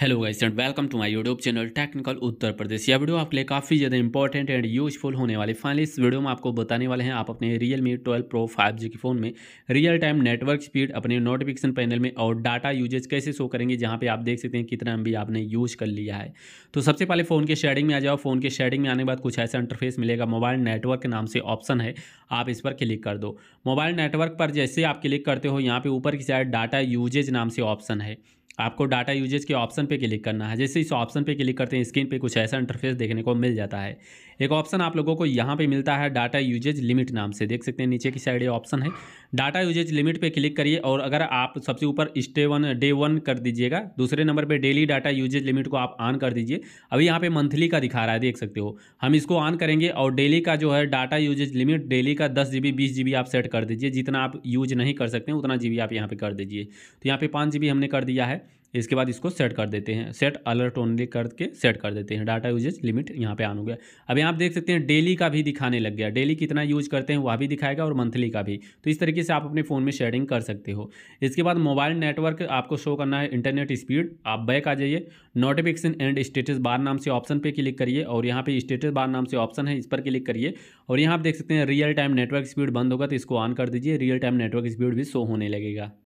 hello guys and welcome to my YouTube channel technical Uttar Pradesh यह video आपके लिए काफ़ी ज़्यादा इंपॉर्टेंट एंड यूजफुल होने वाले फाइनली इस वीडियो में आपको बताने वाले हैं आप अपने Realme twelve pro five G के फ़ोन में रियल टाइम नेटवर्क स्पीड अपने नोटिफिकेशन पैनल में और डाटा यूजेज कैसे शो करेंगे जहाँ पर आप देख सकते हैं कितना एम आपने यूज कर लिया है तो सबसे पहले फ़ोन के शेडिंग में आ जाओ फ़ोन के शेडिंग में आने के बाद कुछ ऐसा इंटरफेस मिलेगा मोबाइल नेटवर्क के नाम से ऑप्शन है आप इस पर क्लिक कर दो मोबाइल नेटवर्क पर जैसे आप क्लिक करते हो यहाँ पर ऊपर की साइड डाटा यूजेज नाम से ऑप्शन है आपको डाटा यूजेज के ऑप्शन पे क्लिक करना है जैसे इस ऑप्शन पे क्लिक करते हैं स्क्रीन पे कुछ ऐसा इंटरफेस देखने को मिल जाता है एक ऑप्शन आप लोगों को यहाँ पे मिलता है डाटा यूजेज लिमिट नाम से देख सकते हैं नीचे की साइड ये ऑप्शन है डाटा यूजेज लिमिट पे क्लिक करिए और अगर आप सबसे ऊपर स्टे वन डे वन कर दीजिएगा दूसरे नंबर पर डेली डाटा यूजेज लिमिट को आप ऑन कर दीजिए अभी यहाँ पर मंथली का दिखा रहा है देख सकते हो हम इसको ऑन करेंगे और डेली का जो है डाटा यूजेज लिमिट डेली का दस जी बी आप सेट कर दीजिए जितना आप यूज नहीं कर सकते उतना जी आप यहाँ पर कर दीजिए तो यहाँ पर पाँच हमने कर दिया है इसके बाद इसको सेट कर देते हैं सेट अलर्ट ओनली करके सेट कर देते हैं डाटा यूजेज लिमिट यहाँ पे आन हो गया अब यहाँ आप देख सकते हैं डेली का भी दिखाने लग गया डेली कितना यूज करते हैं वह भी दिखाएगा और मंथली का भी तो इस तरीके से आप अपने फ़ोन में शेयरिंग कर सकते हो इसके बाद मोबाइल नेटवर्क आपको शो करना है इंटरनेट स्पीड आप बैक आ जाइए नोटिफिकेशन एंड स्टेटस बार नाम से ऑप्शन पर क्लिक करिए और यहाँ पर स्टेटस बार नाम से ऑप्शन है इस पर क्लिक करिए और यहाँ आप देख सकते हैं रियल टाइम नेटवर्क स्पीड बंद होगा तो इसको ऑन कर दीजिए रियल टाइम नेटवर्क स्पीड भी शो होने लगेगा